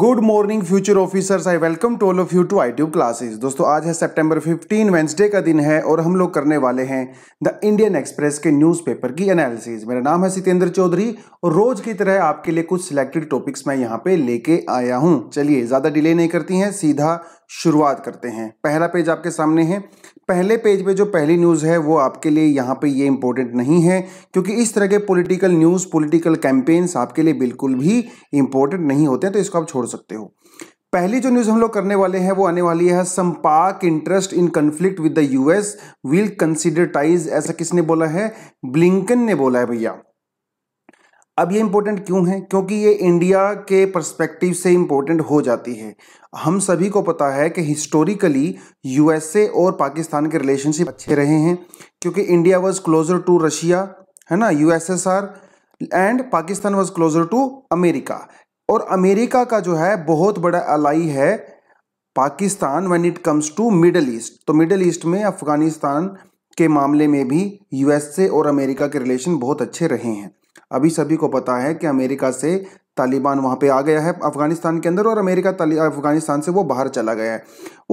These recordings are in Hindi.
good morning future officers I welcome to all of you to I two classes दोस्तों आज है सितंबर 15 वेंसडे का दिन है और हम लोग करने वाले हैं द इंडियन एक्सप्रेस के न्यूज़पेपर की एनालिसिस मेरा नाम है सितेंद्र चौधरी और रोज़ की तरह आपके लिए कुछ सिलेक्टेड टॉपिक्स मैं यहाँ पे लेके आया हूँ चलिए ज़्यादा डिले नहीं करती हैं सीधा शुरुआत करते हैं पहला पेज आपके सामने है पहले पेज पे जो पहली न्यूज़ है वो आपके लिए यहाँ पे ये इम्पोर्टेंट नहीं है क्योंकि इस तरह के पॉलिटिकल न्यूज़ पॉलिटिकल कैंपेन्स आपके लिए बिल्कुल भी इम्पोर्टेंट नहीं होते हैं तो इसको आप छोड़ सकते हो पहली जो न्यूज़ हम लोग करने वाले हैं वो आने वाली है संपाक interest in conflict with the US will consider ties ऐसा किसने बोला है ब्लिंकन ने बोला है भैया अब ये इम्पोर्टेंट क्यों है क्योंकि ये इंडिया के पर्सपेक्टिव से इम्पोर्टेंट हो जाती है हम सभी को पता है कि हिस्टोरिकली यूएसए और पाकिस्तान के रिलेशनशिप अच्छे रहे हैं क्योंकि India was closer to Russia है ना USSR and Pakistan was closer to America और अमेरिका का जो है बहुत बड़ा अलाई है Pakistan when it comes to middle east तो मिडल ईस्ट में अफगानिस्तान के मामले में भी यूएसए और अमेरिका के रिलेशन बहुत अच्छे रहे हैं अभी सभी को पता है कि अमेरिका से तालिबान वहाँ पे आ गया है अफगानिस्तान के अंदर और अमेरिका अफगानिस्तान से वो बाहर चला गया है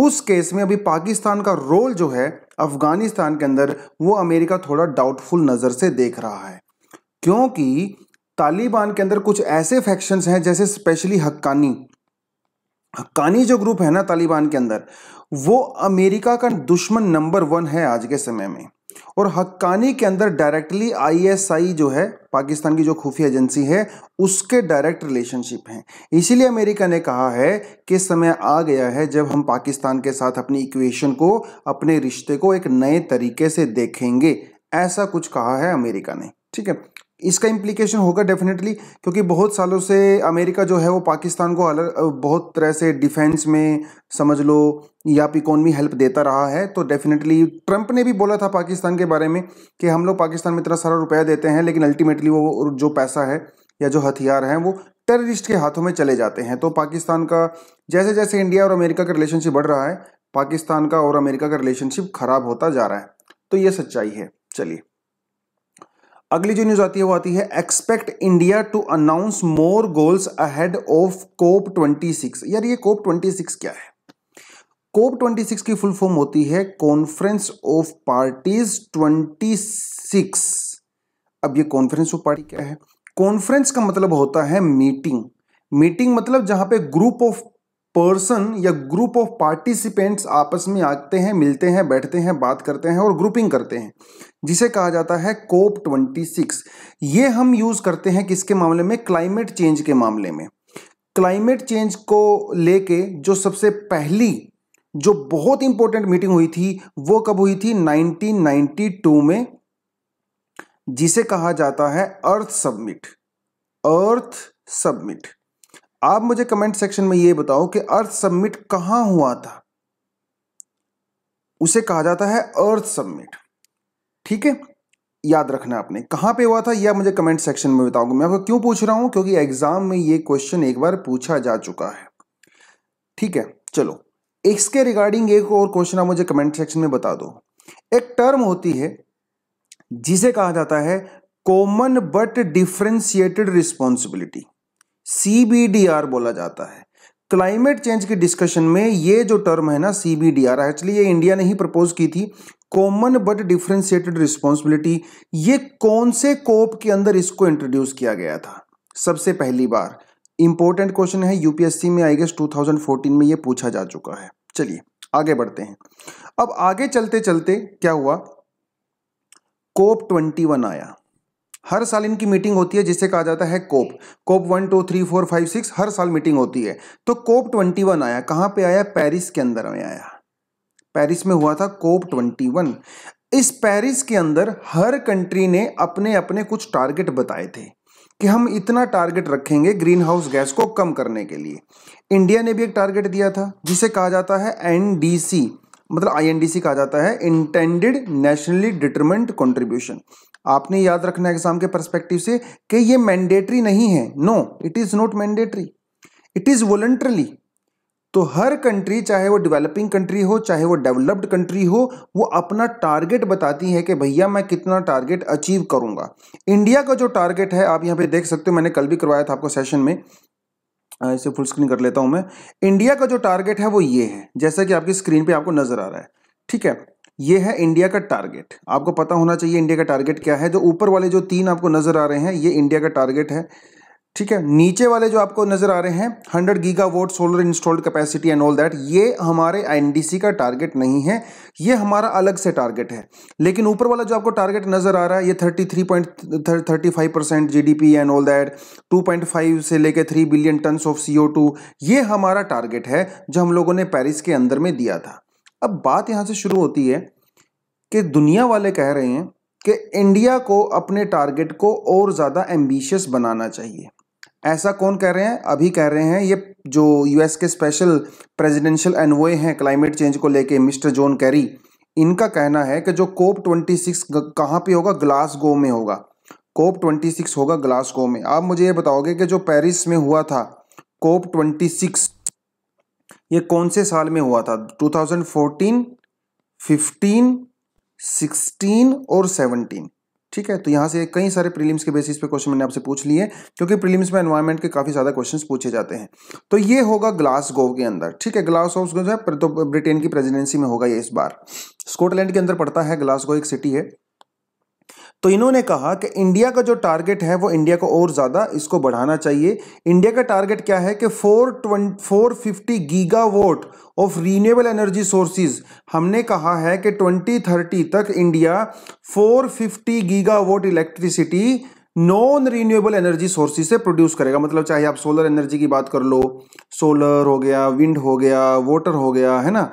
उस केस में अभी पाकिस्तान का रोल जो है अफगानिस्तान के अंदर वो अमेरिका थोड़ा डाउटफुल नज़र से देख रहा है क्योंकि तालिबान के अंदर कुछ ऐसे फैक्शंस हैं जैसे स्पेशली हक्कानी हक्कानी जो ग्रुप है ना तालिबान के अंदर वो अमेरिका का दुश्मन नंबर वन है आज के समय में और हक्कानी के अंदर डायरेक्टली आईएसआई जो है पाकिस्तान की जो खुफिया एजेंसी है उसके डायरेक्ट रिलेशनशिप हैं इसीलिए अमेरिका ने कहा है कि समय आ गया है जब हम पाकिस्तान के साथ अपनी इक्वेशन को अपने रिश्ते को एक नए तरीके से देखेंगे ऐसा कुछ कहा है अमेरिका ने ठीक है इसका इम्प्लीकेशन होगा डेफिनेटली क्योंकि बहुत सालों से अमेरिका जो है वो पाकिस्तान को अलग बहुत तरह से डिफेंस में समझ लो या इकोनमी हेल्प देता रहा है तो डेफिनेटली ट्रंप ने भी बोला था पाकिस्तान के बारे में कि हम लोग पाकिस्तान में इतना सारा रुपया देते हैं लेकिन अल्टीमेटली वो जो पैसा है या जो हथियार हैं वो टेररिस्ट के हाथों में चले जाते हैं तो पाकिस्तान का जैसे जैसे इंडिया और अमेरिका का रिलेशनशिप बढ़ रहा है पाकिस्तान का और अमेरिका का रिलेशनशिप खराब होता जा रहा है तो ये सच्चाई है चलिए अगली जो न्यूज आती है वो आती है expect India to announce more goals ahead of COP 26 यार ये कोप 26 क्या है कोप 26 की फुल फॉर्म होती है कॉन्फ्रेंस ऑफ पार्टीज 26 अब ये कॉन्फ्रेंस ऑफ पार्टी क्या है कॉन्फ्रेंस का मतलब होता है मीटिंग मीटिंग मतलब जहां पे ग्रुप ऑफ पर्सन या ग्रुप ऑफ पार्टिसिपेंट्स आपस में आते हैं मिलते हैं बैठते हैं बात करते हैं और ग्रुपिंग करते हैं जिसे कहा जाता है कोप ट्वेंटी सिक्स ये हम यूज़ करते हैं किसके मामले में क्लाइमेट चेंज के मामले में क्लाइमेट चेंज को लेके जो सबसे पहली जो बहुत इंपॉर्टेंट मीटिंग हुई थी वो कब हुई थी 1992 में जिसे कहा जाता है अर्थ सबमिट अर्थ सबमिट आप मुझे कमेंट सेक्शन में यह बताओ कि अर्थ सबमिट कहां हुआ था उसे कहा जाता है अर्थ सबमिट ठीक है याद रखना आपने कहां पे हुआ था यह मुझे कमेंट सेक्शन में बताओगे मैं आपको क्यों पूछ रहा हूं क्योंकि एग्जाम में यह क्वेश्चन एक बार पूछा जा चुका है ठीक है चलो इसके रिगार्डिंग एक और क्वेश्चन आप मुझे कमेंट सेक्शन में बता दो एक टर्म होती है जिसे कहा जाता है common but differentiated responsibility CBDR बोला जाता है क्लाइमेट चेंज के डिस्कशन में ये जो टर्म है ना C B D R actually ये इंडिया ने ही प्रपोज की थी कॉमन बट डिफ्रेंशिएटेड रिस्पॉन्सिबिलिटी ये कौन से कोप के अंदर इसको इंट्रोड्यूस किया गया था सबसे पहली बार इंपॉर्टेंट क्वेश्चन है यूपीएससी में आई गेस 2014 में ये पूछा जा चुका है चलिए आगे बढ़ते हैं अब आगे चलते चलते क्या हुआ कोप 21 आया हर साल इनकी मीटिंग होती है जिसे कहा जाता है COP COP one two three four five six हर साल मीटिंग होती है तो कोप ट्वेंटी वन आया कहाँ पे आया पेरिस के अंदर में आया पेरिस में हुआ था कोप ट्वेंटी वन इस पेरिस के अंदर हर कंट्री ने अपने अपने कुछ टारगेट बताए थे कि हम इतना टारगेट रखेंगे ग्रीन हाउस गैस को कम करने के लिए इंडिया ने भी एक टारगेट दिया था जिसे कहा जाता है एनडीसी मतलब आईएनडीसी कहा जाता है इंटेंडेड नेशनली डिटरमेंट कंट्रीब्यूशन आपने याद रखना एग्जाम के परस्पेक्टिव से कि ये मैंडेटरी नहीं है no it is not mandatory it is voluntarily तो हर कंट्री चाहे वो डेवलपिंग कंट्री हो चाहे वो डेवलप्ड कंट्री हो वो अपना टारगेट बताती है कि भैया मैं कितना टारगेट अचीव करूंगा इंडिया का जो टारगेट है आप यहाँ पे देख सकते हो मैंने कल भी करवाया था आपको सेशन में इसे फुल स्क्रीन कर लेता हूं मैं इंडिया का जो टारगेट है वो ये है जैसा कि आपकी स्क्रीन पे आपको नजर आ रहा है ठीक है ये है इंडिया का टारगेट आपको पता होना चाहिए इंडिया का टारगेट क्या है जो ऊपर वाले जो तीन आपको नजर आ रहे हैं ये इंडिया का टारगेट है ठीक है नीचे वाले जो आपको नजर आ रहे हैं 100 gigawatt solar installed capacity and all that ये हमारे एनडीसी का टारगेट नहीं है ये हमारा अलग से टारगेट है लेकिन ऊपर वाला जो आपको टारगेट नजर आ रहा है ये 33.35 परसेंट जी एंड ऑल दैट 2.5 से लेकर 3 बिलियन टन ऑफ सी ये हमारा टारगेट है जो हम लोगों ने पैरिस के अंदर में दिया था अब बात यहाँ से शुरू होती है कि दुनिया वाले कह रहे हैं कि इंडिया को अपने टारगेट को और ज़्यादा एम्बिशियस बनाना चाहिए ऐसा कौन कह रहे हैं अभी कह रहे हैं ये जो यूएस के स्पेशल प्रेसिडेंशियल एनवोए हैं क्लाइमेट चेंज को लेके मिस्टर जॉन कैरी इनका कहना है कि जो कोप ट्वेंटी सिक्स कहाँ पर होगा ग्लासगो में होगा कोप ट्वेंटी सिक्स होगा ग्लासगो में आप मुझे ये बताओगे कि जो पेरिस में हुआ था कोप ट्वेंटी सिक्स ये कौन से साल में हुआ था 2014, 15, 16 और 17 ठीक है तो यहाँ से कई सारे प्रीलिम्स के बेसिस पे क्वेश्चन मैंने आपसे पूछ लिए क्योंकि प्रीलिम्स में एनवायरमेंट के काफी ज्यादा क्वेश्चंस पूछे जाते हैं तो ये होगा ग्लास के अंदर ठीक है ग्लास जो है तो ब्रिटेन की प्रेसिडेंसी में होगा ये इस बार स्कॉटलैंड के अंदर पड़ता है ग्लासगो एक सिटी है तो इन्होंने कहा कि इंडिया का जो टारगेट है वो इंडिया को और ज़्यादा इसको बढ़ाना चाहिए इंडिया का टारगेट क्या है कि four four fifty gigawatt of renewable energy sources हमने कहा है कि 2030 तक India 450 gigawatt electricity non renewable energy sources से प्रोड्यूस करेगा मतलब चाहे आप सोलर एनर्जी की बात कर लो सोलर हो गया विंड हो गया वाटर हो गया है ना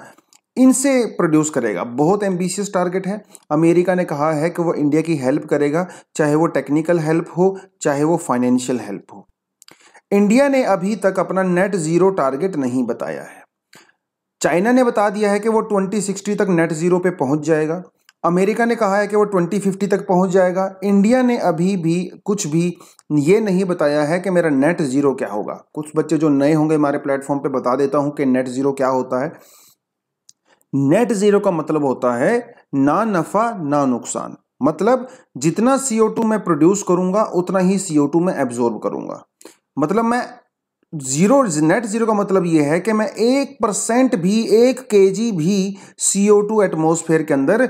इनसे प्रोड्यूस करेगा बहुत एम्बिशियस टारगेट है अमेरिका ने कहा है कि वो इंडिया की हेल्प करेगा चाहे वो टेक्निकल हेल्प हो चाहे वो फाइनेंशियल हेल्प हो इंडिया ने अभी तक अपना नेट ज़ीरो टारगेट नहीं बताया है चाइना ने बता दिया है कि वो 2060 तक नेट ज़ीरो पे पहुंच जाएगा अमेरिका ने कहा है कि वो 2050 तक पहुंच जाएगा इंडिया ने अभी भी कुछ भी ये नहीं बताया है कि मेरा नेट ज़ीरो क्या होगा कुछ बच्चे जो नए होंगे हमारे प्लेटफॉर्म पे बता देता हूँ कि नेट ज़ीरो क्या होता है नेट जीरो का मतलब होता है ना नफा ना नुकसान मतलब जितना सीओ टू मैं प्रोड्यूस करूंगा उतना ही टू मैं एब्जॉर्ब करूंगा मतलब मैं जीरो नेट जीरो का मतलब यह है कि मैं एक परसेंट भी एक के भी सीओ टू एटमोसफेयर के अंदर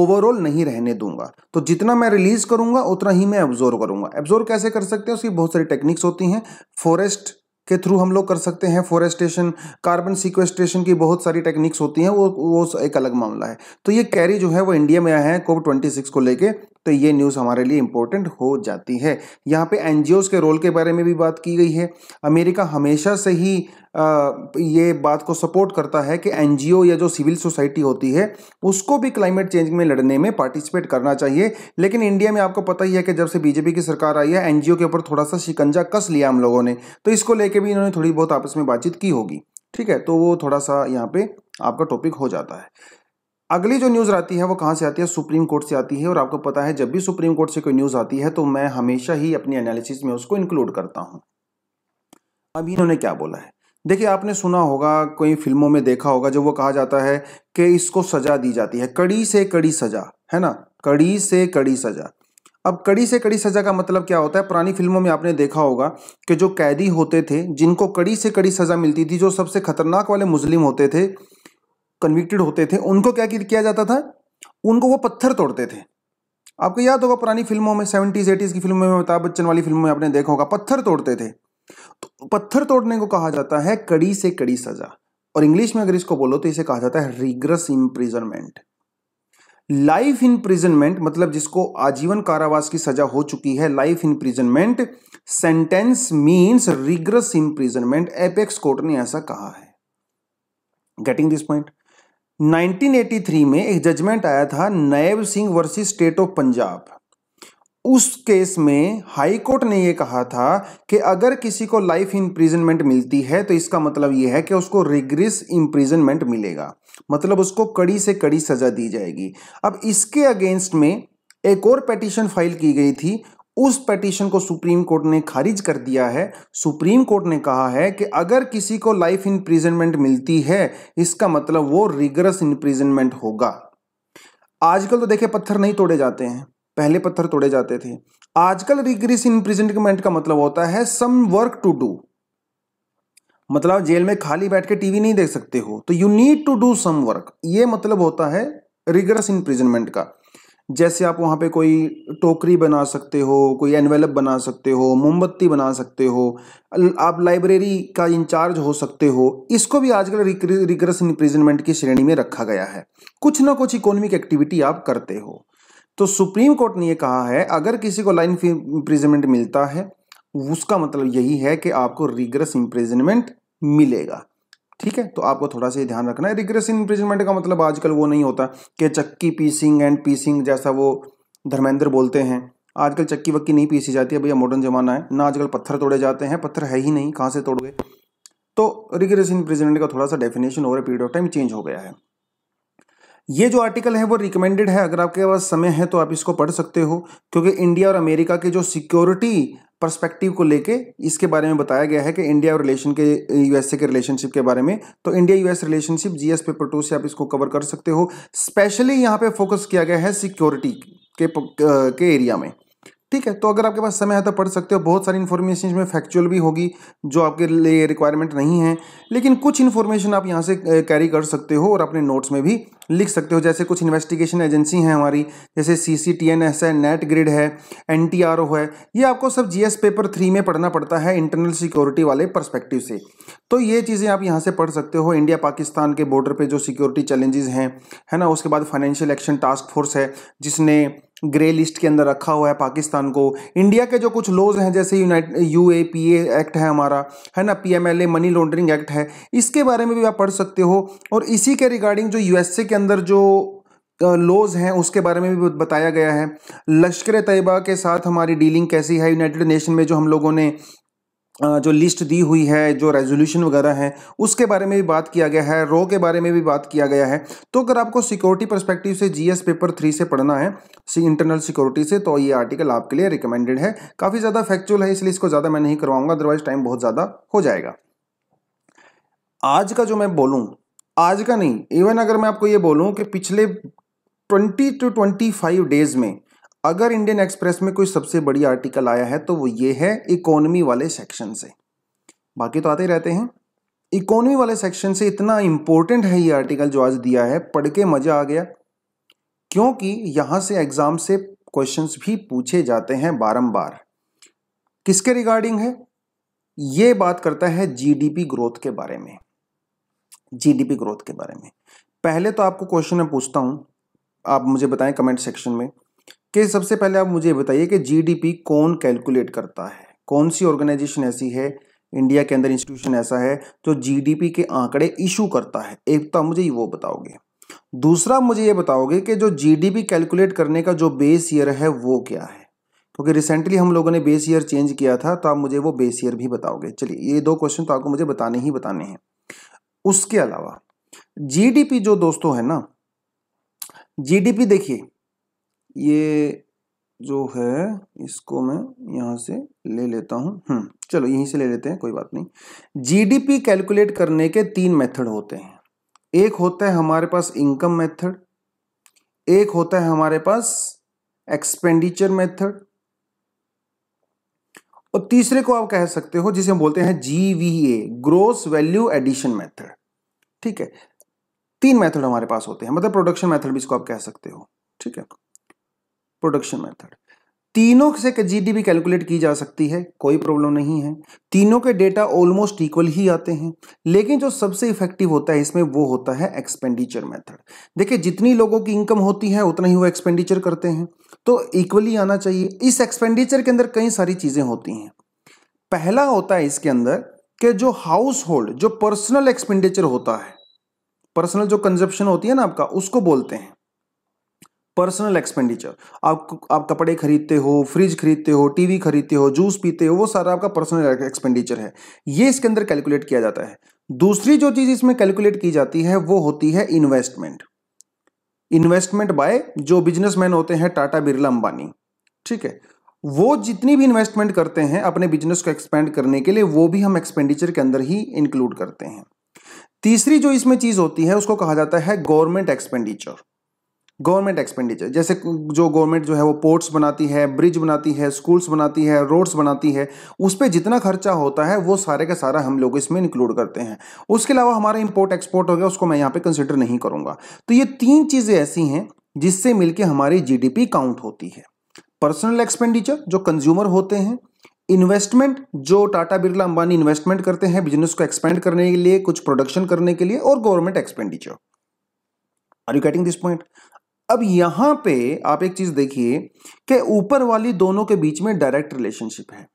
ओवरऑल नहीं रहने दूंगा तो जितना मैं रिलीज करूंगा उतना ही मैं एब्जॉर्व करूंगा एब्जॉर्व कैसे कर सकते हैं उसकी बहुत सारी टेक्निक्स होती हैं फॉरेस्ट के थ्रू हम लोग कर सकते हैं फॉरेस्टेशन कार्बन सिक्वेस्ट्रेशन की बहुत सारी टेक्निक्स होती हैं वो वो एक अलग मामला है तो ये कैरी जो है वो इंडिया में आया है कोविड ट्वेंटी सिक्स को लेके तो ये न्यूज़ हमारे लिए इंपॉर्टेंट हो जाती है यहाँ पे एनजीओस के रोल के बारे में भी बात की गई है अमेरिका हमेशा से ही ये बात को सपोर्ट करता है कि एन या जो सिविल सोसाइटी होती है उसको भी क्लाइमेट चेंज में लड़ने में पार्टिसिपेट करना चाहिए लेकिन इंडिया में आपको पता ही है कि जब से बीजेपी की सरकार आई है एनजीओ के ऊपर थोड़ा सा शिकंजा कस लिया हम लोगों ने तो इसको लेके भी इन्होंने थोड़ी बहुत आपस में बातचीत की होगी ठीक है तो वो थोड़ा सा यहाँ पे आपका टॉपिक हो जाता है अगली जो न्यूज़ आती है वो कहाँ से आती है सुप्रीम कोर्ट से आती है और आपको पता है जब भी सुप्रीम कोर्ट से कोई न्यूज़ आती है तो मैं हमेशा ही अपनी एनालिसिस में उसको इंक्लूड करता हूँ अब इन्होंने क्या बोला है देखिए आपने सुना होगा कोई फिल्मों में देखा होगा जब वो कहा जाता है कि इसको सजा दी जाती है कड़ी से कड़ी सजा है ना कड़ी से कड़ी सजा अब कड़ी से कड़ी सजा का मतलब क्या होता है पुरानी फिल्मों में आपने देखा होगा कि जो कैदी होते थे जिनको कड़ी से कड़ी सजा मिलती थी जो सबसे खतरनाक वाले मुस्लिम होते थे कन्विक्टेड होते थे उनको क्या किया जाता था उनको वो पत्थर तोड़ते थे आपको याद होगा पुरानी फिल्मों में सेवेंटीज एटीज़ की फिल्मों में अमिताभ बच्चन वाली फिल्मों में आपने देखा होगा पत्थर तोड़ते थे तो पत्थर तोड़ने को कहा जाता है कड़ी से कड़ी सजा और इंग्लिश में अगर इसको बोलो तो इसे कहा जाता है रिग्रस इम्प्रिजनमेंट लाइफ इंप्रिजनमेंट मतलब जिसको आजीवन कारावास की सजा हो चुकी है life imprisonment sentence means rigorous imprisonment apex court ने ऐसा कहा है गेटिंग दिस पॉइंट 1983 में एक जजमेंट आया था Naib Singh versus state of Punjab उस केस में हाई कोर्ट ने यह कहा था कि अगर किसी को लाइफ इंप्रिजनमेंट मिलती है तो इसका मतलब यह है कि उसको रिग्रेस इंप्रिजनमेंट मिलेगा मतलब उसको कड़ी से कड़ी सजा दी जाएगी अब इसके अगेंस्ट में एक और पटिशन फाइल की गई थी उस पटिशन को सुप्रीम कोर्ट ने खारिज कर दिया है सुप्रीम कोर्ट ने कहा है कि अगर किसी को लाइफ इंप्रिजनमेंट मिलती है इसका मतलब वो रिग्रस इंप्रिजनमेंट होगा आजकल तो देखे पत्थर नहीं तोड़े जाते हैं पहले पत्थर तोड़े जाते थे आजकल रिग्रेस इम्प्रिजनमेंट का मतलब होता है सम वर्क टू डू मतलब जेल में खाली बैठ के टीवी नहीं देख सकते हो तो you need to do some work ये मतलब होता है रिग्रेस इम्प्रिजनमेंट का जैसे आप वहां पे कोई टोकरी बना सकते हो कोई एनवेलप बना सकते हो मोमबत्ती बना सकते हो आप लाइब्रेरी का इंचार्ज हो सकते हो इसको भी आजकल रिग्रेस इम्प्रिजनमेंट की श्रेणी में रखा गया है कुछ ना कुछ इकोनॉमिक एक्टिविटी आप करते हो तो सुप्रीम कोर्ट ने यह कहा है अगर किसी को लाइन इंप्रिजनमेंट मिलता है उसका मतलब यही है कि आपको रिग्रेस इंप्रिजनमेंट मिलेगा ठीक है तो आपको थोड़ा सा ध्यान रखना है रिग्रेस इंप्रिजनमेंट का मतलब आजकल वो नहीं होता कि चक्की पीसिंग एंड पीसिंग जैसा वो धर्मेंद्र बोलते हैं आजकल चक्की वक्की नहीं पीसी जाती है भैया मॉडर्न जमाना है ना आजकल पत्थर तोड़े जाते हैं पत्थर है ही नहीं कहाँ से तोड़ोगे तो रिग्रेस इंप्रिजनमेंट का थोड़ा सा definition over period of time change हो गया है ये जो आर्टिकल है वो रिकमेंडेड है अगर आपके पास समय है तो आप इसको पढ़ सकते हो क्योंकि इंडिया और अमेरिका के जो सिक्योरिटी परस्पेक्टिव को लेके इसके बारे में बताया गया है कि इंडिया और रिलेशन के यूएसए के रिलेशनशिप के बारे में तो India US relationship G S paper two से आप इसको कवर कर सकते हो स्पेशली यहाँ पे फोकस किया गया है सिक्योरिटी के के एरिया में ठीक है तो अगर आपके पास समय है तो पढ़ सकते हो बहुत सारी इन्फॉर्मेशन इसमें फैक्चुअल भी होगी जो आपके लिए रिक्वायरमेंट नहीं है लेकिन कुछ इन्फॉर्मेशन आप यहाँ से कैरी कर सकते हो और अपने नोट्स में भी लिख सकते हो जैसे कुछ इन्वेस्टिगेशन एजेंसी हैं हमारी जैसे C C T N S है नेट ग्रिड है एन टी आर ओ है ये आपको सब जी एस पेपर थ्री में पढ़ना पड़ता है इंटरनल सिक्योरिटी वाले परस्पेक्टिव से तो ये चीज़ें आप यहाँ से पढ़ सकते हो इंडिया पाकिस्तान के बॉर्डर पर जो सिक्योरिटी चैलेंजेस हैं है ना उसके बाद फाइनेंशियल एक्शन टास्क फोर्स है जिसने ग्रे लिस्ट के अंदर रखा हुआ है पाकिस्तान को इंडिया के जो कुछ लॉज हैं जैसे unite U A P A act है हमारा है ना P M L A money laundering act है इसके बारे में भी आप पढ़ सकते हो और इसी के रिगार्डिंग जो यू एस ए के अंदर जो लॉज हैं उसके बारे में भी बताया गया है लश्कर तयबा के साथ हमारी डीलिंग कैसी है यूनाइटेड नेशन में जो हम लोगों ने जो लिस्ट दी हुई है जो रेजोल्यूशन वगैरह है उसके बारे में भी बात किया गया है रो के बारे में भी बात किया गया है तो अगर आपको सिक्योरिटी परस्पेक्टिव से जीएस पेपर थ्री से पढ़ना है सी इंटरनल सिक्योरिटी से तो ये आर्टिकल आपके लिए रिकमेंडेड है काफ़ी ज़्यादा फैक्चुअल है इसलिए इसको ज़्यादा मैं नहीं करवाऊंगा अदरवाइज टाइम बहुत ज़्यादा हो जाएगा आज का जो मैं बोलूँ आज का नहीं इवन अगर मैं आपको ये बोलूँ कि पिछले twenty two twenty five days में अगर इंडियन एक्सप्रेस में कोई सबसे बड़ी आर्टिकल आया है तो वो ये है इकोनॉमी वाले सेक्शन से बाकी तो आते रहते हैं इकोनॉमी वाले सेक्शन से इतना इंपॉर्टेंट है ये आर्टिकल जो आज दिया है पढ़ के मज़ा आ गया क्योंकि यहां से एग्ज़ाम से क्वेश्चंस भी पूछे जाते हैं बारंबार किसके रिगार्डिंग है ये बात करता है जीडीपी ग्रोथ के बारे में जीडीपी ग्रोथ के बारे में पहले तो आपको क्वेश्चन मैं पूछता हूं आप मुझे बताएं कमेंट सेक्शन में कि सबसे पहले आप मुझे बताइए कि जीडीपी कौन कैलकुलेट करता है कौन सी ऑर्गेनाइजेशन ऐसी है इंडिया के अंदर इंस्टीट्यूशन ऐसा है जो जीडीपी के आंकड़े इशू करता है एक तो मुझे वो बताओगे दूसरा मुझे ये बताओगे कि जो जीडीपी कैलकुलेट करने का जो बेस ईयर है वो क्या है क्योंकि रिसेंटली हम लोगों ने बेस ईयर चेंज किया था तो आप मुझे वो बेस ईयर भी बताओगे चलिए ये दो क्वेश्चन तो आपको मुझे बताने ही बताने हैं उसके अलावा जीडीपी जो दोस्तों है ना जीडीपी देखिए ये जो है इसको मैं यहाँ से ले लेता हूँ हम्म, चलो यहीं से ले लेते हैं कोई बात नहीं जीडीपी कैलकुलेट करने के तीन मेथड होते हैं एक होता है हमारे पास इनकम मेथड एक होता है हमारे पास एक्सपेंडिचर मेथड और तीसरे को आप कह सकते हो जिसे हम बोलते हैं GVA gross value addition method ठीक है तीन मेथड हमारे पास होते हैं मतलब प्रोडक्शन मेथड भी इसको आप कह सकते हो ठीक है प्रोडक्शन मेथड तीनों से जीडीपी कैलकुलेट की जा सकती है कोई प्रॉब्लम नहीं है तीनों के डेटा ऑलमोस्ट इक्वल ही आते हैं लेकिन जो सबसे इफेक्टिव होता है इसमें वो होता है एक्सपेंडिचर मेथड देखिए जितनी लोगों की इनकम होती है उतना ही वो एक्सपेंडिचर करते हैं तो इक्वली आना चाहिए इस एक्सपेंडिचर के अंदर कई सारी चीज़ें होती हैं पहला होता है इसके अंदर कि जो हाउस होल्ड जो पर्सनल एक्सपेंडिचर होता है पर्सनल जो कंजप्शन होती है ना आपका उसको बोलते हैं पर्सनल एक्सपेंडिचर आप आप कपड़े खरीदते हो फ्रिज खरीदते हो टीवी खरीदते हो जूस पीते हो वो सारा आपका पर्सनल एक्सपेंडिचर है ये इसके अंदर कैलकुलेट किया जाता है दूसरी जो चीज़ इसमें कैलकुलेट की जाती है वो होती है इन्वेस्टमेंट इन्वेस्टमेंट बाय जो बिजनेसमैन होते हैं टाटा बिरला अंबानी ठीक है वो जितनी भी इन्वेस्टमेंट करते हैं अपने बिजनेस को एक्सपेंड करने के लिए वो भी हम एक्सपेंडिचर के अंदर ही इंक्लूड करते हैं तीसरी जो इसमें चीज़ होती है उसको कहा जाता है गवर्नमेंट एक्सपेंडिचर गवर्नमेंट एक्सपेंडिचर जैसे जो गवर्नमेंट जो है वो पोर्ट्स बनाती है ब्रिज बनाती है स्कूल्स बनाती है रोड्स बनाती है उस पर जितना खर्चा होता है वो सारे का सारा हम लोग इसमें इंक्लूड करते हैं उसके अलावा हमारा इंपोर्ट एक्सपोर्ट हो गया उसको मैं यहाँ पे कंसिडर नहीं करूँगा तो ये तीन चीज़ें ऐसी हैं जिससे मिलकर हमारी जी काउंट होती है पर्सनल एक्सपेंडिचर जो कंज्यूमर होते हैं इन्वेस्टमेंट जो टाटा बिरला अंबानी इन्वेस्टमेंट करते हैं बिजनेस को एक्सपेंड करने के लिए कुछ प्रोडक्शन करने के लिए और government expenditure are you getting this point अब यहां पे आप एक चीज देखिए कि ऊपर वाली दोनों के बीच में डायरेक्ट रिलेशनशिप है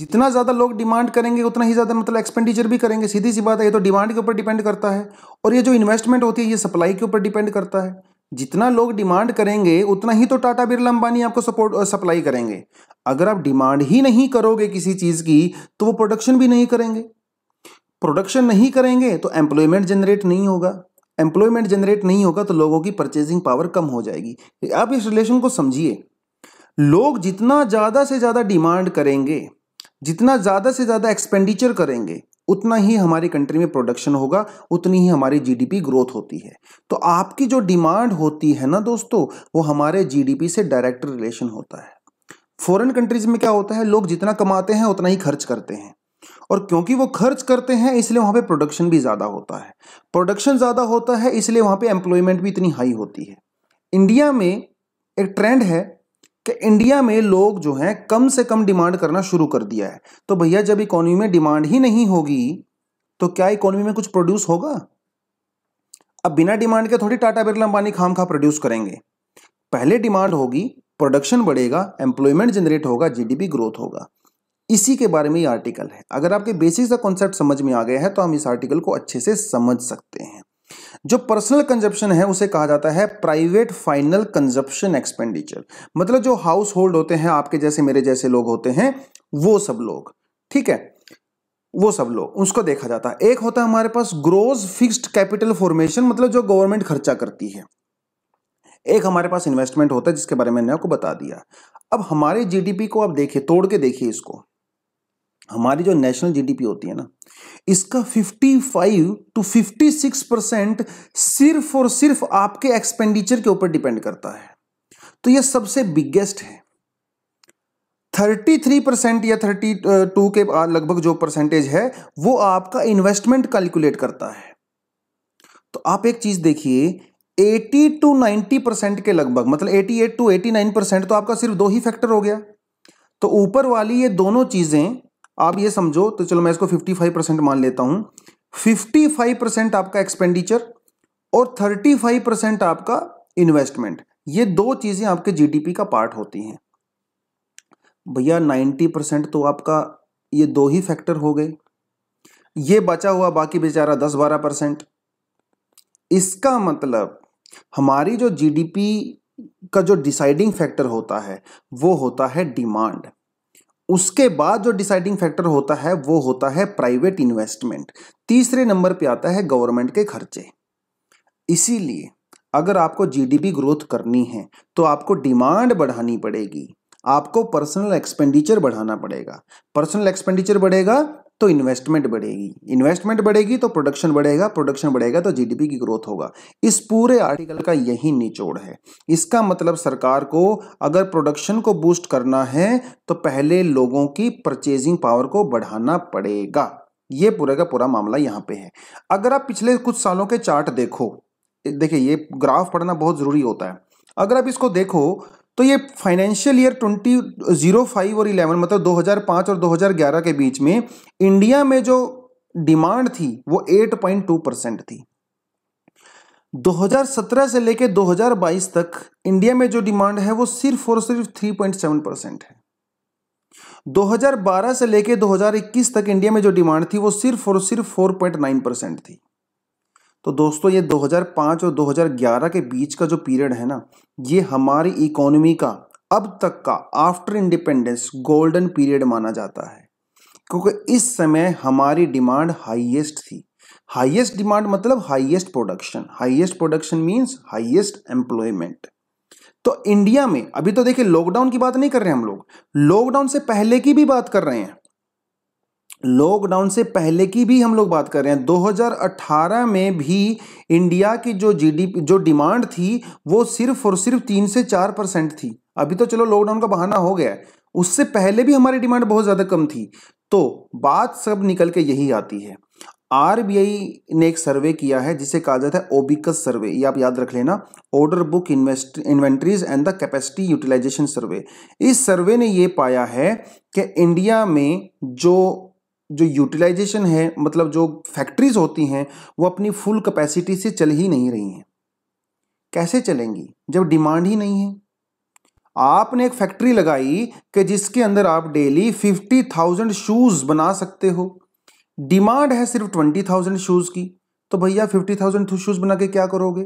जितना ज़्यादा लोग डिमांड करेंगे उतना ही ज़्यादा मतलब एक्सपेंडिचर भी करेंगे सीधी सी बात है ये तो डिमांड के ऊपर डिपेंड करता है और ये जो इन्वेस्टमेंट होती है ये सप्लाई के ऊपर डिपेंड करता है जितना लोग डिमांड करेंगे उतना ही तो टाटा बिरला अंबानी आपको सपोर्ट सप्लाई करेंगे अगर आप डिमांड ही नहीं करोगे किसी चीज़ की तो वो प्रोडक्शन भी नहीं करेंगे प्रोडक्शन नहीं करेंगे तो एम्प्लॉयमेंट जनरेट नहीं होगा एम्प्लॉयमेंट जनरेट नहीं होगा तो लोगों की परचेजिंग पावर कम हो जाएगी आप इस रिलेशन को समझिए लोग जितना ज़्यादा से ज़्यादा डिमांड करेंगे जितना ज़्यादा से ज़्यादा एक्सपेंडिचर करेंगे उतना ही हमारी कंट्री में प्रोडक्शन होगा उतनी ही हमारी जीडीपी ग्रोथ होती है तो आपकी जो डिमांड होती है ना दोस्तों वो हमारे जीडीपी से डायरेक्ट रिलेशन होता है फॉरेन कंट्रीज में क्या होता है लोग जितना कमाते हैं उतना ही खर्च करते हैं और क्योंकि वो खर्च करते हैं इसलिए वहां पे प्रोडक्शन भी ज़्यादा होता है प्रोडक्शन ज़्यादा होता है इसलिए वहां पे एम्प्लॉयमेंट भी इतनी हाई होती है इंडिया में एक ट्रेंड है कि इंडिया में लोग जो हैं कम से कम डिमांड करना शुरू कर दिया है तो भैया जब इकोनॉमी में डिमांड ही नहीं होगी तो क्या इकोनॉमी में कुछ प्रोड्यूस होगा अब बिना डिमांड के थोड़ी टाटा बिरला अंबानी खाम खा प्रोड्यूस करेंगे पहले डिमांड होगी प्रोडक्शन बढ़ेगा एम्प्लॉयमेंट जनरेट होगा जीडीपी ग्रोथ होगा इसी के बारे में ये आर्टिकल है अगर आपके बेसिक सा कॉन्सेप्ट समझ में आ गया है तो हम इस आर्टिकल को अच्छे से समझ सकते हैं जो पर्सनल कंजप्शन है उसे कहा जाता है प्राइवेट फाइनल कंजप्शन एक्सपेंडिचर मतलब जो हाउस होल्ड होते हैं आपके जैसे मेरे जैसे लोग होते हैं वो सब लोग ठीक है वो सब लोग उसको देखा जाता है एक होता है हमारे पास ग्रोज फिक्स्ड कैपिटल फॉर्मेशन मतलब जो गवर्नमेंट खर्चा करती है एक हमारे पास इन्वेस्टमेंट होता है जिसके बारे में मैंने आपको बता दिया अब हमारे जीडीपी को आप देखिए तोड़ के देखिए इसको हमारी जो नेशनल जीडीपी होती है ना इसका 55 टू 56 परसेंट सिर्फ और सिर्फ आपके एक्सपेंडिचर के ऊपर डिपेंड करता है तो ये सबसे बिगेस्ट है 33 परसेंट या 32 के लगभग जो परसेंटेज है वो आपका इन्वेस्टमेंट कैलकुलेट करता है तो आप एक चीज देखिए 80 टू 90 परसेंट के लगभग मतलब 88 टू 89 परसेंट तो आपका सिर्फ दो ही फैक्टर हो गया तो ऊपर वाली ये दोनों चीजें आप ये समझो तो चलो मैं इसको 55 परसेंट मान लेता फिफ्टी 55 परसेंट आपका एक्सपेंडिचर और 35 परसेंट आपका इन्वेस्टमेंट ये दो चीज़ें आपके जीडीपी का पार्ट होती हैं भैया 90 परसेंट तो आपका ये दो ही फैक्टर हो गए ये बचा हुआ बाकी बेचारा 10-12 परसेंट इसका मतलब हमारी जो जीडीपी का जो डिसाइडिंग फैक्टर होता है वो होता है डिमांड उसके बाद जो डिसाइडिंग फैक्टर होता है वो होता है प्राइवेट इन्वेस्टमेंट तीसरे नंबर पे आता है गवर्नमेंट के खर्चे इसीलिए अगर आपको जीडीपी ग्रोथ करनी है तो आपको डिमांड बढ़ानी पड़ेगी आपको पर्सनल एक्सपेंडिचर बढ़ाना पड़ेगा पर्सनल एक्सपेंडिचर बढ़ेगा तो इन्वेस्टमेंट बढ़ेगी इन्वेस्टमेंट बढ़ेगी तो प्रोडक्शन बढ़ेगा प्रोडक्शन बढ़ेगा तो जीडीपी की ग्रोथ होगा इस पूरे आर्टिकल का यही निचोड़ है इसका मतलब सरकार को अगर प्रोडक्शन को बूस्ट करना है तो पहले लोगों की परचेजिंग पावर को बढ़ाना पड़ेगा ये पूरे का पूरा मामला यहाँ पे है अगर आप पिछले कुछ सालों के चार्ट देखो देखिए ये ग्राफ पढ़ना बहुत ज़रूरी होता है अगर आप इसको देखो तो ये financial year twenty zero five और इलेवन मतलब 2005 और 2011 के बीच में इंडिया में जो डिमांड थी वो 8.2 परसेंट थी 2017 से लेके 2022 तक इंडिया में जो डिमांड है वो सिर्फ और सिर्फ 3.7 परसेंट है 2012 से लेके 2021 तक इंडिया में जो डिमांड थी वो सिर्फ और सिर्फ 4.9 परसेंट थी तो दोस्तों ये 2005 और 2011 के बीच का जो पीरियड है ना ये हमारी इकोनॉमी का अब तक का आफ्टर इंडिपेंडेंस गोल्डन पीरियड माना जाता है क्योंकि इस समय हमारी डिमांड हाईएस्ट थी हाईएस्ट डिमांड मतलब highest production highest production means highest employment तो इंडिया में अभी तो देखिए लॉकडाउन की बात नहीं कर रहे हम लोग लॉकडाउन से पहले की भी बात कर रहे हैं लॉकडाउन से पहले की भी हम लोग बात कर रहे हैं 2018 में भी इंडिया की जो जीडीपी जो डिमांड थी वो सिर्फ और सिर्फ तीन से चार परसेंट थी अभी तो चलो लॉकडाउन का बहाना हो गया है उससे पहले भी हमारी डिमांड बहुत ज़्यादा कम थी तो बात सब निकल के यही आती है आरबीआई ने एक सर्वे किया है जिसे कहा जाता है ओबिकस सर्वे ये आप याद रख लेना order book invest inventories and the capacity utilisation survey इस सर्वे ने ये पाया है कि इंडिया में जो जो यूटिलाइजेशन है मतलब जो फैक्ट्रीज होती हैं वो अपनी फुल कैपेसिटी से चल ही नहीं रही हैं कैसे चलेंगी जब डिमांड ही नहीं है आपने एक फैक्ट्री लगाई कि जिसके अंदर आप डेली फिफ्टी थाउजेंड शूज़ बना सकते हो डिमांड है सिर्फ ट्वेंटी थाउजेंड शूज़ की तो भैया फिफ्टी थाउजेंड शूज़ बना के क्या करोगे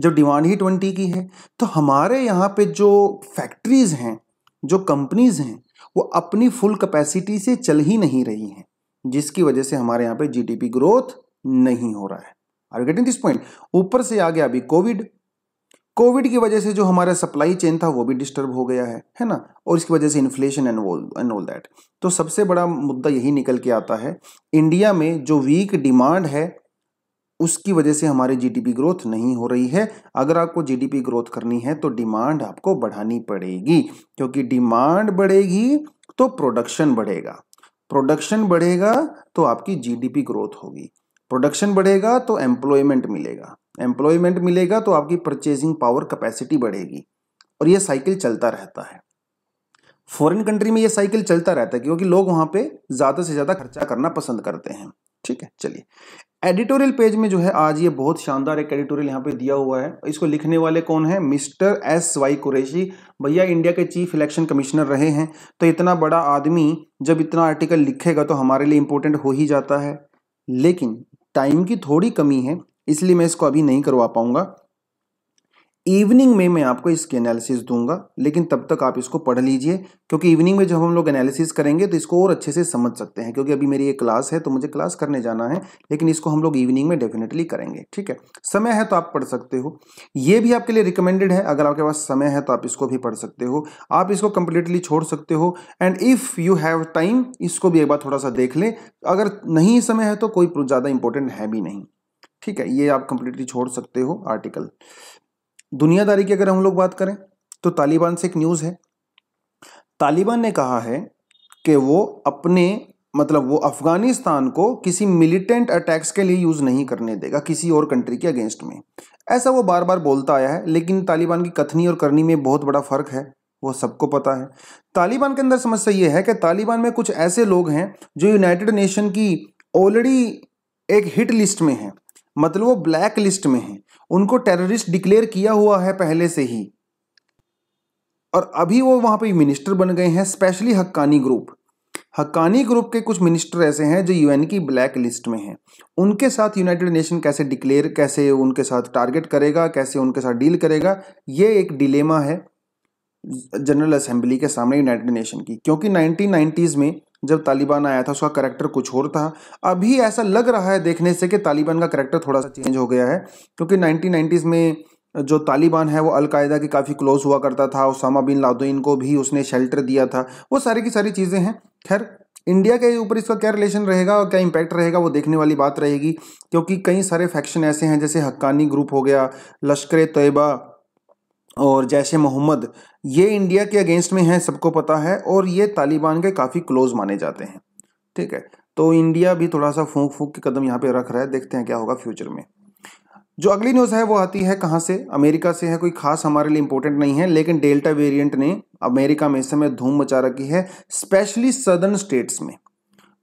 जब डिमांड ही ट्वेंटी की है तो हमारे यहाँ पे जो फैक्ट्रीज़ हैं जो कंपनीज़ हैं वो अपनी फुल कैपेसिटी से चल ही नहीं रही हैं जिसकी वजह से हमारे यहाँ पे जीडीपी ग्रोथ नहीं हो रहा है आर गेटिंग दिस पॉइंट ऊपर से आ गया अभी कोविड कोविड की वजह से जो हमारा सप्लाई चेन था वो भी डिस्टर्ब हो गया है है ना और इसकी वजह से inflation and and all that तो सबसे बड़ा मुद्दा यही निकल के आता है इंडिया में जो वीक डिमांड है उसकी वजह से हमारी जीडीपी ग्रोथ नहीं हो रही है अगर आपको जीडीपी ग्रोथ करनी है तो डिमांड आपको बढ़ानी पड़ेगी क्योंकि डिमांड बढ़ेगी तो प्रोडक्शन बढ़ेगा प्रोडक्शन बढ़ेगा तो आपकी जीडीपी ग्रोथ होगी प्रोडक्शन बढ़ेगा तो एम्प्लॉयमेंट मिलेगा एम्प्लॉयमेंट मिलेगा तो आपकी परचेजिंग पावर कैपेसिटी बढ़ेगी और ये साइकिल चलता रहता है फॉरेन कंट्री में ये साइकिल चलता रहता है क्योंकि लोग वहाँ पे ज़्यादा से ज़्यादा खर्चा करना पसंद करते हैं ठीक है चलिए एडिटोरियल पेज में जो है आज ये बहुत शानदार एक एडिटोरियल यहाँ पे दिया हुआ है इसको लिखने वाले कौन है मिस्टर एस वाई कुरैशी भैया इंडिया के चीफ इलेक्शन कमिश्नर रहे हैं तो इतना बड़ा आदमी जब इतना आर्टिकल लिखेगा तो हमारे लिए इम्पोर्टेंट हो ही जाता है लेकिन टाइम की थोड़ी कमी है इसलिए मैं इसको अभी नहीं करवा पाऊंगा इवनिंग में मैं आपको इसकी एनालिसिस दूंगा लेकिन तब तक आप इसको पढ़ लीजिए क्योंकि इवनिंग में जब हम लोग एनालिसिस करेंगे तो इसको और अच्छे से समझ सकते हैं क्योंकि अभी मेरी ये क्लास है तो मुझे क्लास करने जाना है लेकिन इसको हम लोग इवनिंग में डेफिनेटली करेंगे ठीक है समय है तो आप पढ़ सकते हो ये भी आपके लिए रिकमेंडेड है अगर आपके पास समय है तो आप इसको भी पढ़ सकते हो आप इसको कंप्लीटली छोड़ सकते हो and if you have time इसको भी एक बार थोड़ा सा देख लें अगर नहीं समय है तो कोई ज़्यादा इंपॉर्टेंट है भी नहीं ठीक है ये आप कंप्लीटली छोड़ सकते हो आर्टिकल दुनियादारी की अगर हम लोग बात करें तो तालिबान से एक न्यूज़ है तालिबान ने कहा है कि वो अपने मतलब वो अफ़गानिस्तान को किसी मिलिटेंट अटैक्स के लिए यूज़ नहीं करने देगा किसी और कंट्री के अगेंस्ट में ऐसा वो बार बार बोलता आया है लेकिन तालिबान की कथनी और करनी में बहुत बड़ा फ़र्क है वो सबको पता है तालिबान के अंदर समस्या ये है कि तालिबान में कुछ ऐसे लोग हैं जो यूनाइटेड नेशन की ऑलरेडी एक हिट लिस्ट में हैं मतलब वो ब्लैक लिस्ट में हैं उनको टेररिस्ट डिक्लेयर किया हुआ है पहले से ही और अभी वो वहाँ पे मिनिस्टर बन गए हैं specially Haqqani group Haqqani group के कुछ मिनिस्टर ऐसे हैं जो यूएन की ब्लैक लिस्ट में हैं उनके साथ यूनाइटेड नेशन कैसे डिक्लेयर कैसे उनके साथ टारगेट करेगा कैसे उनके साथ डील करेगा ये एक डिलेमा है जनरल असेंबली के सामने यूनाइटेड नेशन की क्योंकि नाइनटीन में जब तालिबान आया था उसका करेक्टर कुछ और था अभी ऐसा लग रहा है देखने से कि तालिबान का करेक्टर थोड़ा सा चेंज हो गया है क्योंकि नाइनटीन में जो तालिबान है वो अलकायदा के काफ़ी क्लोज हुआ करता था उसामा बिन लादोइन को भी उसने शेल्टर दिया था वो सारी की सारी चीज़ें हैं खैर इंडिया के ऊपर इसका क्या रिलेशन रहेगा और क्या इम्पैक्ट रहेगा वो देखने वाली बात रहेगी क्योंकि कई सारे फैक्शन ऐसे हैं जैसे हक्कानी ग्रुप हो गया लश्कर तयबा और जैश मोहम्मद ये इंडिया के अगेंस्ट में हैं सबको पता है और ये तालिबान के काफ़ी क्लोज माने जाते हैं ठीक है तो इंडिया भी थोड़ा सा फूंक फूंक के कदम यहाँ पे रख रहा है देखते हैं क्या होगा फ्यूचर में जो अगली न्यूज़ है वो आती है कहाँ से अमेरिका से है कोई खास हमारे लिए इंपॉर्टेंट नहीं है लेकिन डेल्टा वेरियंट ने अमेरिका में इस समय धूम मचा रखी है स्पेशली सदर्न स्टेट्स में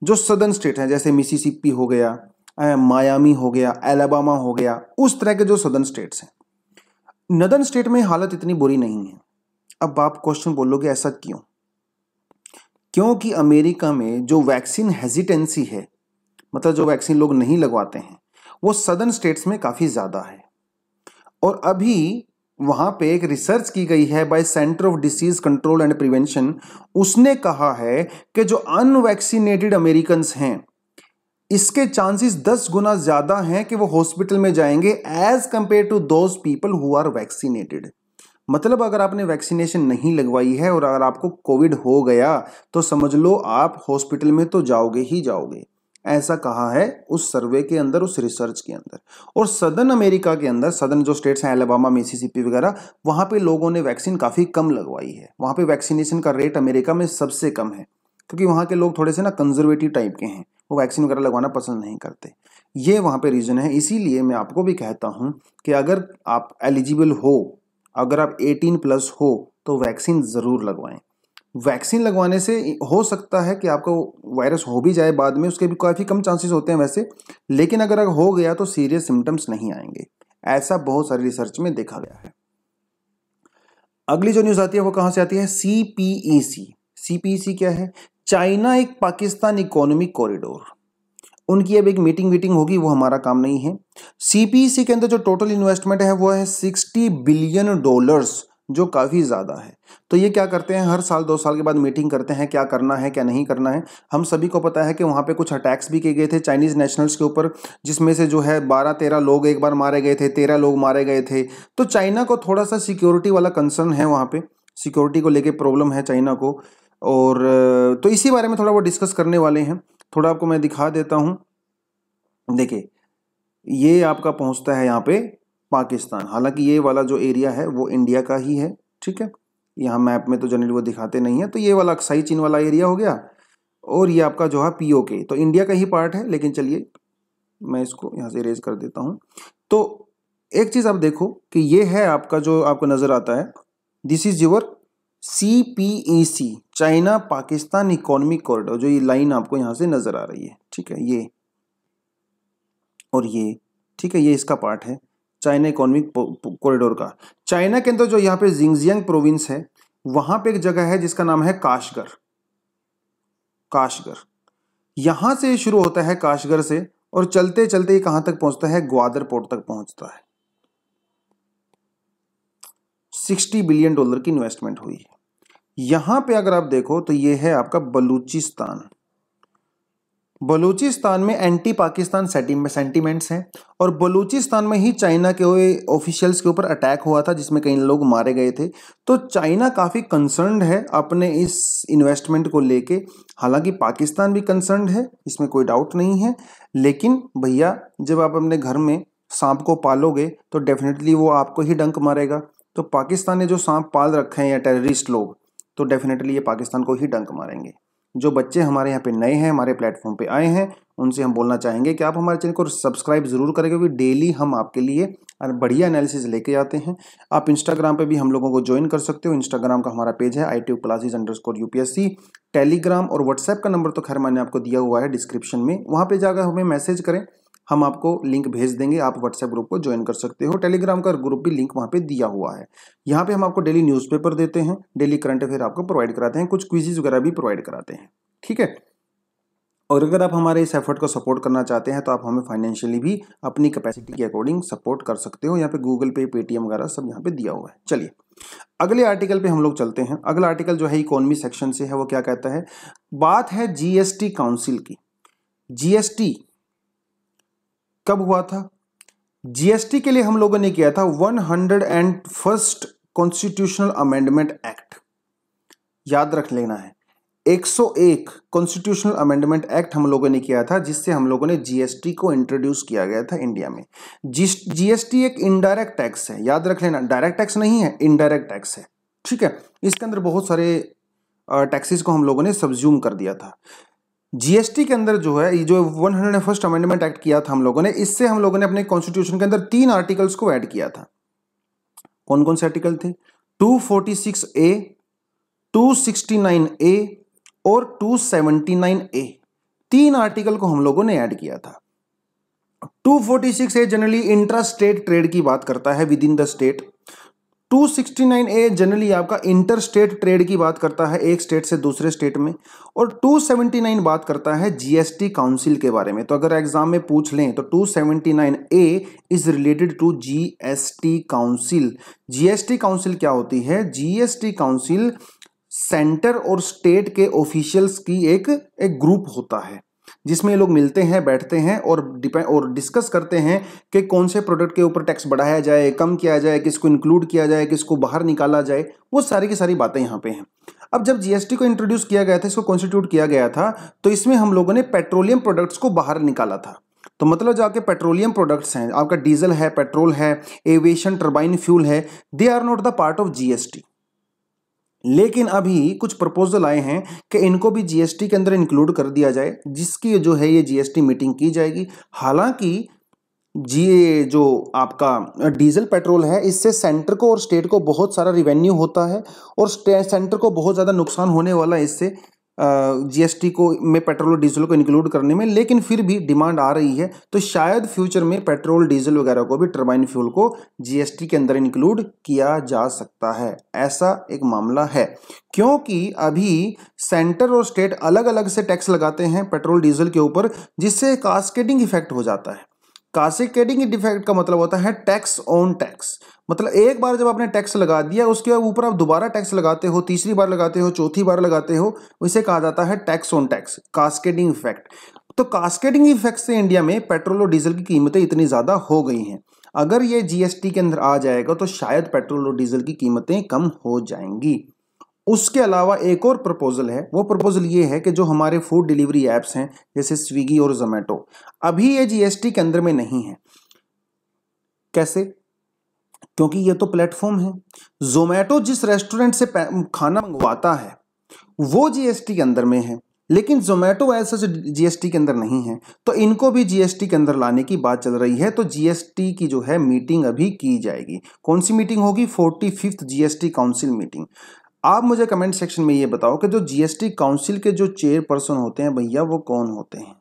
जो सदर्न स्टेट हैं जैसे मिसिसिपी हो गया मायामी हो गया एलाबामा हो गया उस तरह के जो सदर्न स्टेट्स हैं नदन स्टेट में हालत इतनी बुरी नहीं है अब आप क्वेश्चन बोलोगे ऐसा क्यों क्योंकि अमेरिका में जो वैक्सीन हेजिटेंसी है मतलब जो वैक्सीन लोग नहीं लगवाते हैं वो सदर्न स्टेट्स में काफ़ी ज़्यादा है और अभी वहाँ पे एक रिसर्च की गई है by centre of disease control and prevention उसने कहा है कि जो अनवैक्सीनेटेड अमेरिकन्स हैं इसके चांसेस दस गुना ज़्यादा हैं कि वो हॉस्पिटल में जाएंगे as compare to those people who are vaccinated मतलब अगर आपने वैक्सीनेशन नहीं लगवाई है और अगर आपको कोविड हो गया तो समझ लो आप हॉस्पिटल में तो जाओगे ही जाओगे ऐसा कहा है उस सर्वे के अंदर उस रिसर्च के अंदर और सदर्न अमेरिका के अंदर सदर्न जो स्टेट्स हैं एलाबामा मिसिसिपी वगैरह वहाँ पे लोगों ने वैक्सीन काफ़ी कम लगवाई है वहाँ पे वैक्सीनेशन का रेट अमेरिका में सबसे कम है क्योंकि वहाँ के लोग थोड़े से ना कंजर्वेटिव टाइप के हैं वो वैक्सीन वगैरह लगवाना पसंद नहीं करते ये वहाँ पे रीज़न है इसीलिए मैं आपको भी कहता हूँ कि अगर आप एलिजिबल हो अगर आप 18 प्लस हो तो वैक्सीन ज़रूर लगवाएं वैक्सीन लगवाने से हो सकता है कि आपको वायरस हो भी जाए बाद में उसके भी काफ़ी कम चांसेस होते हैं वैसे लेकिन अगर हो गया तो सीरियस सिम्टम्स नहीं आएंगे ऐसा बहुत सारी रिसर्च में देखा गया है अगली जो न्यूज़ आती है वो कहाँ से आती है सी पी ई सी सी पी ई सी क्या है चाइना एक पाकिस्तान इकोनॉमिक कॉरिडोर उनकी अब एक मीटिंग वीटिंग होगी वो हमारा काम नहीं है सीपीसी e के अंदर जो टोटल इन्वेस्टमेंट है वो है सिक्सटी बिलियन डॉलर्स जो काफ़ी ज़्यादा है तो ये क्या करते हैं हर साल दो साल के बाद मीटिंग करते हैं क्या करना है क्या नहीं करना है हम सभी को पता है कि वहां पे कुछ अटैक्स भी किए गए थे चाइनीज़ नेशनल्स के ऊपर जिसमें से जो है बारह तेरह लोग एक बार मारे गए थे तेरह लोग मारे गए थे तो चाइना को थोड़ा सा सिक्योरिटी वाला कंसर्न है वहां पर सिक्योरिटी को लेके प्रॉब्लम है चाइना को और तो इसी बारे में थोड़ा वो डिस्कस करने वाले हैं थोड़ा आपको मैं दिखा देता हूँ देखिए ये आपका पहुँचता है यहाँ पे पाकिस्तान हालांकि ये वाला जो एरिया है वो इंडिया का ही है ठीक है यहाँ मैप में तो जनरली वो दिखाते नहीं है तो ये वाला अक्साई चीन वाला एरिया हो गया और ये आपका जो है पीओके तो इंडिया का ही पार्ट है लेकिन चलिए मैं इसको यहाँ से इरेज कर देता हूँ तो एक चीज़ आप देखो कि ये है आपका जो आपको नज़र आता है this is your C P E C China Pakistan economic corridor जो ये लाइन आपको यहाँ से नज़र आ रही है ठीक है ये और ये ठीक है ये इसका पार्ट है चाइना इकोनॉमिक कॉरिडोर का चाइना के अंदर जो यहाँ पे जिंगजियांग प्रोविंस है वहां पे एक जगह है जिसका नाम है काशगर काशगर यहां से शुरू होता है काशगर से और चलते चलते ये कहां तक पहुंचता है ग्वादर पोर्ट तक पहुंचता है 60 बिलियन डॉलर की इन्वेस्टमेंट हुई है यहां पे अगर आप देखो तो ये है आपका बलूचिस्तान बलूचिस्तान में एंटी पाकिस्तान सेंटीमेंट्स हैं और बलूचिस्तान में ही चाइना के हुए ऑफिशियल्स के ऊपर अटैक हुआ था जिसमें कई लोग मारे गए थे तो चाइना काफ़ी कंसर्न है अपने इस इन्वेस्टमेंट को लेके हालांकि पाकिस्तान भी कंसर्न है इसमें कोई डाउट नहीं है लेकिन भैया जब आप अपने घर में सांप को पालोगे तो डेफिनेटली वो आपको ही डंक मारेगा तो पाकिस्तान ने जो सांप पाल रखे हैं या टेररिस्ट लोग तो डेफिनेटली ये पाकिस्तान को ही डंक मारेंगे जो बच्चे हमारे यहाँ पे नए हैं हमारे प्लेटफॉर्म पे आए हैं उनसे हम बोलना चाहेंगे कि आप हमारे चैनल को सब्सक्राइब ज़रूर करें क्योंकि डेली हम आपके लिए बढ़िया एनालिसिस लेके आते हैं आप इंस्टाग्राम पे भी हम लोगों को ज्वाइन कर सकते हो इंस्टाग्राम का हमारा पेज है I T classes underscore UPSC Telegram और व्हाट्सएप का नंबर तो खैर मैंने आपको दिया हुआ है डिस्क्रिप्शन में वहाँ पर जाकर हमें मैसेज करें हम आपको लिंक भेज देंगे आप व्हाट्सएप ग्रुप को ज्वाइन कर सकते हो टेलीग्राम का ग्रुप भी लिंक वहाँ पे दिया हुआ है यहाँ पे हम आपको डेली न्यूज़पेपर देते हैं डेली करंट अफेयर आपको प्रोवाइड कराते हैं कुछ क्विजीज वगैरह भी प्रोवाइड कराते हैं ठीक है और अगर आप हमारे इस एफर्ट को सपोर्ट करना चाहते हैं तो आप हमें फाइनेंशियली भी अपनी कैपेसिटी के अकॉर्डिंग सपोर्ट कर सकते हो यहाँ पे गूगल पे पेटीएम वगैरह सब यहाँ पे दिया हुआ है चलिए अगले आर्टिकल पे हम लोग चलते हैं अगला आर्टिकल जो है इकोनॉमी सेक्शन से है वो क्या कहता है बात है जीएसटी काउंसिल की जीएसटी कब हुआ था जीएसटी के लिए हम लोगों ने किया था one hundred and first constitutional amendment act याद रख लेना है 101 कॉन्स्टिट्यूशनल अमेंडमेंट एक्ट हम लोगों ने किया था जिससे हम लोगों ने जीएसटी को इंट्रोड्यूस किया गया था इंडिया में जीएसटी एक इनडायरेक्ट टैक्स है याद रख लेना डायरेक्ट टैक्स नहीं है इनडायरेक्ट टैक्स है ठीक है इसके अंदर बहुत सारे टैक्सेस को हम लोगों ने सब्ज्यूम कर दिया था जीएसटी के अंदर जो है ये जो one hundred first amendment act किया था हम लोगों ने इससे हम लोगों ने अपने कॉन्स्टिट्यूशन के अंदर तीन आर्टिकल्स को ऐड किया था कौन कौन से आर्टिकल थे 246 ए 269 ए और 279 ए तीन आर्टिकल को हम लोगों ने ऐड किया था 246 A generally intra state trade की बात करता है within the state A generally आपका इंटर स्टेट ट्रेड की बात करता है एक स्टेट से दूसरे स्टेट में और 279 बात करता है जीएसटी काउंसिल के बारे में तो अगर एग्जाम में पूछ लें तो A is related to GST council GST council क्या होती है जीएसटी काउंसिल सेंटर और स्टेट के ऑफिशियल्स की एक एक ग्रुप होता है जिसमें ये लोग मिलते हैं बैठते हैं और डिपेंड और डिस्कस करते हैं कि कौन से प्रोडक्ट के ऊपर टैक्स बढ़ाया जाए कम किया जाए किसको इंक्लूड किया जाए किसको बाहर निकाला जाए वो सारी की सारी बातें यहाँ पे हैं अब जब जीएसटी को इंट्रोड्यूस किया गया था इसको कॉन्स्टिट्यूट किया गया था तो इसमें हम लोगों ने पेट्रोलियम प्रोडक्ट्स को बाहर निकाला था तो मतलब जो आपके पेट्रोलियम प्रोडक्ट्स हैं आपका डीजल है पेट्रोल है एविएशन टर्बाइन फ्यूल है they are not the part of GST लेकिन अभी कुछ प्रपोजल आए हैं कि इनको भी जीएसटी के अंदर इंक्लूड कर दिया जाए जिसकी जो है ये जीएसटी मीटिंग की जाएगी हालांकि जी जो आपका डीजल पेट्रोल है इससे सेंटर को और स्टेट को बहुत सारा रिवेन्यू होता है और सेंटर को बहुत ज़्यादा नुकसान होने वाला है इससे जीएसटी को में पेट्रोल और डीजल को इंक्लूड करने में लेकिन फिर भी डिमांड आ रही है तो शायद फ्यूचर में पेट्रोल डीजल वगैरह को भी टर्बाइन फ्यूल को जीएसटी के अंदर इंक्लूड किया जा सकता है ऐसा एक मामला है क्योंकि अभी सेंटर और स्टेट अलग अलग से टैक्स लगाते हैं पेट्रोल डीजल के ऊपर जिससे कास्केटिंग इफेक्ट हो जाता है कासिकेडिंग डिफेक्ट का मतलब होता है टैक्स ऑन टैक्स मतलब एक बार जब आपने टैक्स लगा दिया उसके ऊपर आप दोबारा टैक्स लगाते हो तीसरी बार लगाते हो चौथी बार लगाते हो इसे कहा जाता है tax on tax cascading effect तो कास्केडिंग इफेक्ट से इंडिया में पेट्रोल और डीजल की कीमतें इतनी ज़्यादा हो गई हैं अगर ये जीएसटी के अंदर आ जाएगा तो शायद पेट्रोल और डीजल की कीमतें कम हो जाएंगी उसके अलावा एक और प्रपोजल है वो प्रपोजल ये है कि जो हमारे फूड डिलीवरी ऐप्स हैं जैसे स्विगी और जोमेटो अभी ये जीएसटी के अंदर में नहीं है कैसे क्योंकि ये तो प्लेटफॉर्म है जोमेटो जिस रेस्टोरेंट से खाना मंगवाता है वो जीएसटी के अंदर में है लेकिन जोमेटो ऐसा जीएसटी के अंदर नहीं है तो इनको भी जीएसटी के अंदर लाने की बात चल रही है तो जीएसटी की जो है मीटिंग अभी की जाएगी कौन सी मीटिंग होगी forty fifth GST council meeting आप मुझे कमेंट सेक्शन में ये बताओ कि जो जीएसटी काउंसिल के जो चेयरपर्सन होते हैं भैया वो कौन होते हैं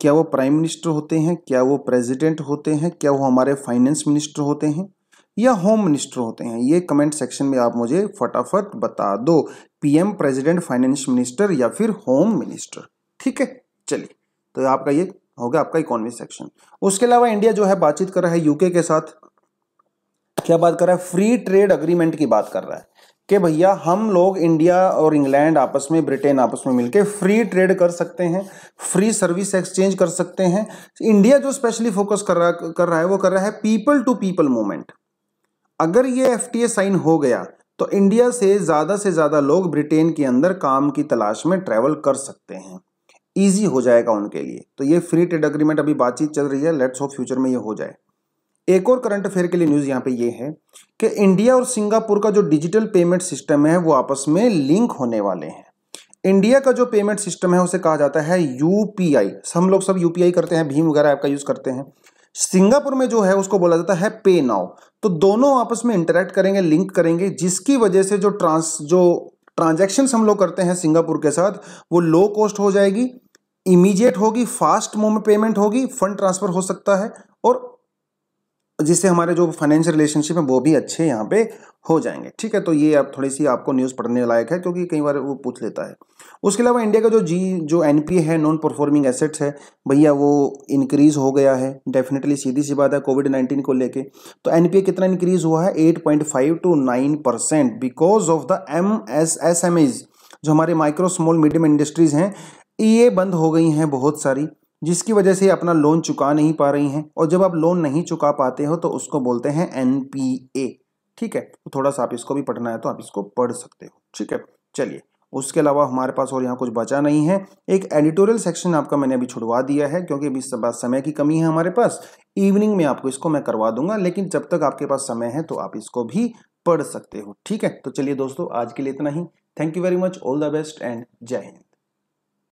क्या वो प्राइम मिनिस्टर होते हैं क्या वो प्रेसिडेंट होते हैं क्या वो हमारे फाइनेंस मिनिस्टर होते हैं या होम मिनिस्टर होते हैं ये कमेंट सेक्शन में आप मुझे फटाफट बता दो पीएम प्रेसिडेंट फाइनेंस मिनिस्टर या फिर होम मिनिस्टर ठीक है चलिए तो आपका ये हो गया आपका इकोनॉमी सेक्शन उसके अलावा इंडिया जो है बातचीत कर रहा है यूके के साथ क्या बात कर रहा है फ्री ट्रेड अग्रीमेंट की बात कर रहा है कि भैया हम लोग इंडिया और इंग्लैंड आपस में ब्रिटेन आपस में मिलके फ्री ट्रेड कर सकते हैं फ्री सर्विस एक्सचेंज कर सकते हैं इंडिया जो स्पेशली फोकस कर रहा कर रहा है वो कर रहा है पीपल टू पीपल मूवमेंट अगर ये एफ साइन हो गया तो इंडिया से ज़्यादा से ज़्यादा लोग ब्रिटेन के अंदर काम की तलाश में ट्रैवल कर सकते हैं ईजी हो जाएगा उनके लिए तो ये फ्री ट्रेड अग्रीमेंट अभी बातचीत चल रही है लेट्स ऑफ फ्यूचर में ये हो जाए एक और करंट अफेयर के लिए न्यूज़ यहाँ पे ये है कि इंडिया और सिंगापुर का जो डिजिटल पेमेंट सिस्टम है वो आपस में लिंक होने वाले हैं इंडिया का जो पेमेंट सिस्टम है उसे कहा जाता है यूपीआई हम लोग सब यूपीआई करते हैं भीम वगैरह ऐप का यूज़ करते हैं सिंगापुर में जो है उसको बोला जाता है पे नाउ तो दोनों आपस में इंटरेक्ट करेंगे लिंक करेंगे जिसकी वजह से जो ट्रांस जो ट्रांजेक्शन हम लोग करते हैं सिंगापुर के साथ वो लो कॉस्ट हो जाएगी इमीडिएट होगी फास्ट मोमेंट पेमेंट होगी फंड ट्रांसफर हो सकता है और जिससे हमारे जो फाइनेंशियल रिलेशनशिप है वो भी अच्छे यहाँ पे हो जाएंगे ठीक है तो ये आप थोड़ी सी आपको न्यूज़ पढ़ने लायक है क्योंकि कई बार वो पूछ लेता है उसके अलावा इंडिया का जो जी जो एन है नॉन परफॉर्मिंग एसेट्स है भैया वो इंक्रीज़ हो गया है डेफिनेटली सीधी सी बात है कोविड नाइन्टीन को लेके तो एन कितना इंक्रीज़ हुआ है eight point five two nine percent because of the M S S M जो हमारे माइक्रो स्मॉल मीडियम इंडस्ट्रीज़ हैं ये बंद हो गई हैं बहुत सारी जिसकी वजह से अपना लोन चुका नहीं पा रही हैं और जब आप लोन नहीं चुका पाते हो तो उसको बोलते हैं एन ठीक है तो थोड़ा सा आप इसको भी पढ़ना है तो आप इसको पढ़ सकते हो ठीक है चलिए उसके अलावा हमारे पास और यहाँ कुछ बचा नहीं है एक एडिटोरियल सेक्शन आपका मैंने अभी छुड़वा दिया है क्योंकि अभी समय की कमी है हमारे पास इवनिंग में आपको इसको मैं करवा दूंगा लेकिन जब तक आपके पास समय है तो आप इसको भी पढ़ सकते हो ठीक है तो चलिए दोस्तों आज के लिए इतना ही thank you very much all the best and Jai Hind